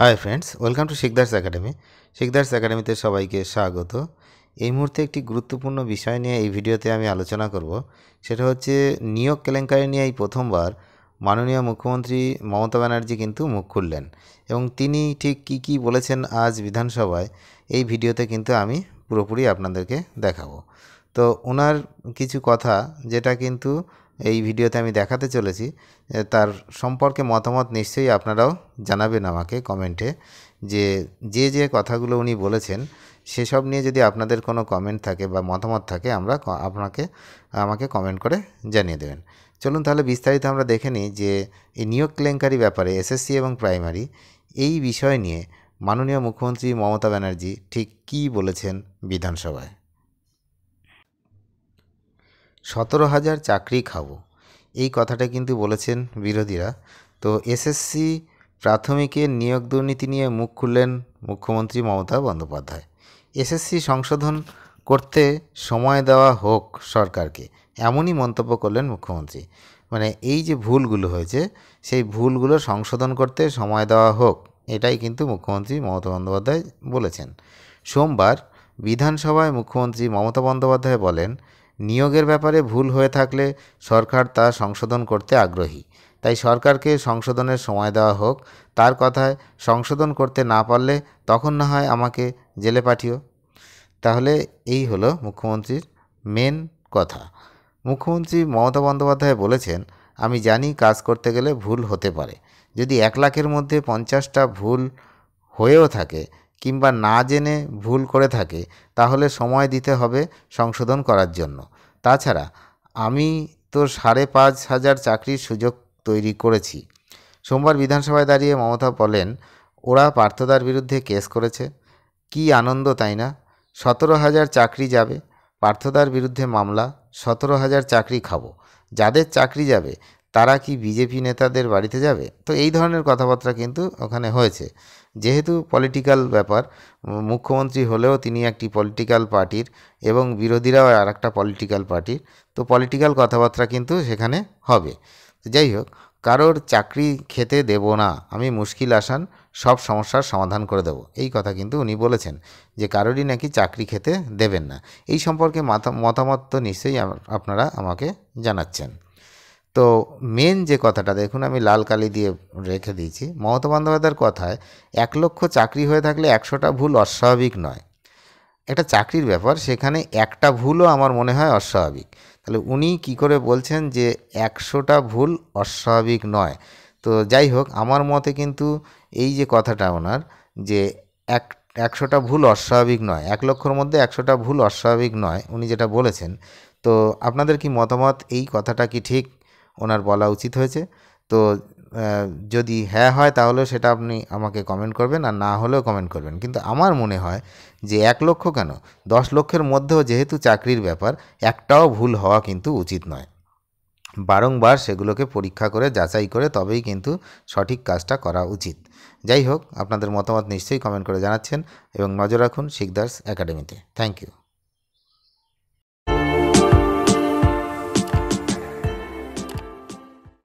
high friends welcome to Sikdar's academy Sikdar's একাডেমিতে সবাইকে স্বাগত এই মুহূর্তে একটি গুরুত্বপূর্ণ বিষয় নিয়ে এই ভিডিওতে আমি আলোচনা করব সেটা হচ্ছে নিয়োগ কেলেঙ্কারি নিয়ে এই প্রথমবার মাননীয় মুখ্যমন্ত্রী মমতা ব্যানার্জি কিন্তু মুখ খুললেন এবং তিনি ঠিক কি কি বলেছেন আজ বিধানসভায় এই ভিডিওতে কিন্তু আমি পুরোপুরি আপনাদেরকে দেখাবো তো ওনার কিছু কথা যেটা কিন্তু এই ভিডিওতে আমি দেখাতে চলেছি তার সম্পর্কে মতামত নিশ্চয়ই আপনারাও জানাবেন আমাকে কমেন্টে যে যে যে কথাগুলো উনি বলেছেন সেসব নিয়ে যদি আপনাদের কোনো কমেন্ট থাকে বা মতামত থাকে আমরা আপনাকে আমাকে কমেন্ট করে জানিয়ে দেবেন চলুন তাহলে বিস্তারিত আমরা দেখে নিই যে এই নিয়োগ কেলেঙ্কারি ব্যাপারে এসএসসি এবং প্রাইমারি এই বিষয় নিয়ে মাননীয় মুখ্যমন্ত্রী মমতা ব্যানার্জি ঠিক কী বলেছেন বিধানসভায় সতেরো হাজার চাকরি খাবো এই কথাটা কিন্তু বলেছেন বিরোধীরা তো এসএসসি প্রাথমিকে নিয়োগ দুর্নীতি নিয়ে মুখ খুললেন মুখ্যমন্ত্রী মমতা বন্দ্যোপাধ্যায় এসএসসি সংশোধন করতে সময় দেওয়া হোক সরকারকে এমনই মন্তব্য করলেন মুখ্যমন্ত্রী মানে এই যে ভুলগুলো হয়েছে সেই ভুলগুলো সংশোধন করতে সময় দেওয়া হোক এটাই কিন্তু মুখ্যমন্ত্রী মমতা বন্দ্যোপাধ্যায় বলেছেন সোমবার বিধানসভায় মুখ্যমন্ত্রী মমতা বন্দ্যোপাধ্যায় বলেন নিয়োগের ব্যাপারে ভুল হয়ে থাকলে সরকার তা সংশোধন করতে আগ্রহী তাই সরকারকে সংশোধনের সময় দেওয়া হোক তার কথায় সংশোধন করতে না পারলে তখন না হয় আমাকে জেলে পাঠিও তাহলে এই হলো মুখ্যমন্ত্রীর মেন কথা মুখ্যমন্ত্রী মমতা বন্দ্যোপাধ্যায় বলেছেন আমি জানি কাজ করতে গেলে ভুল হতে পারে যদি এক লাখের মধ্যে পঞ্চাশটা ভুল হয়েও থাকে কিংবা না জেনে ভুল করে থাকে তাহলে সময় দিতে হবে সংশোধন করার জন্য তাছাড়া আমি তো সাড়ে পাঁচ হাজার চাকরির সুযোগ তৈরি করেছি সোমবার বিধানসভায় দাঁড়িয়ে মমতা বলেন ওরা পার্থদার বিরুদ্ধে কেস করেছে কি আনন্দ তাই না সতেরো হাজার চাকরি যাবে পার্থদার বিরুদ্ধে মামলা সতেরো হাজার চাকরি খাবো যাদের চাকরি যাবে তারা কি বিজেপি নেতাদের বাড়িতে যাবে তো এই ধরনের কথাবার্তা কিন্তু ওখানে হয়েছে যেহেতু পলিটিক্যাল ব্যাপার মুখ্যমন্ত্রী হলেও তিনি একটি পলিটিক্যাল পার্টির এবং বিরোধীরাও আর একটা পলিটিক্যাল পার্টির তো পলিটিক্যাল কথাবার্তা কিন্তু সেখানে হবে যাই হোক কারোর চাকরি খেতে দেব না আমি মুশকিল আসান সব সমস্যার সমাধান করে দেব এই কথা কিন্তু উনি বলেছেন যে কারোরই নাকি চাকরি খেতে দেবেন না এই সম্পর্কে মতামত তো নিশ্চয়ই আপনারা আমাকে জানাচ্ছেন তো মেন যে কথাটা দেখুন আমি লাল কালি দিয়ে রেখে দিয়েছি মমতা বন্দ্যোপাধ্যায়ের কথায় এক লক্ষ চাকরি হয়ে থাকলে একশোটা ভুল অস্বাভাবিক নয় একটা চাকরির ব্যাপার সেখানে একটা ভুলও আমার মনে হয় অস্বাভাবিক তাহলে উনি কি করে বলছেন যে একশোটা ভুল অস্বাভাবিক নয় তো যাই হোক আমার মতে কিন্তু এই যে কথাটা ওনার যে এক একশোটা ভুল অস্বাভাবিক নয় এক লক্ষর মধ্যে একশোটা ভুল অস্বাভাবিক নয় উনি যেটা বলেছেন তো আপনাদের কি মতামত এই কথাটা কি ঠিক ওনার বলা উচিত হয়েছে তো যদি হ্যাঁ হয় তাহলে সেটা আপনি আমাকে কমেন্ট করবেন আর না হলেও কমেন্ট করবেন কিন্তু আমার মনে হয় যে এক লক্ষ কেন দশ লক্ষের মধ্যেও যেহেতু চাকরির ব্যাপার একটাও ভুল হওয়া কিন্তু উচিত নয় বারংবার সেগুলোকে পরীক্ষা করে যাচাই করে তবেই কিন্তু সঠিক কাজটা করা উচিত যাই হোক আপনাদের মতামত নিশ্চয়ই কমেন্ট করে জানাচ্ছেন এবং নজর রাখুন শিকদার্স একাডেমিতে থ্যাংক ইউ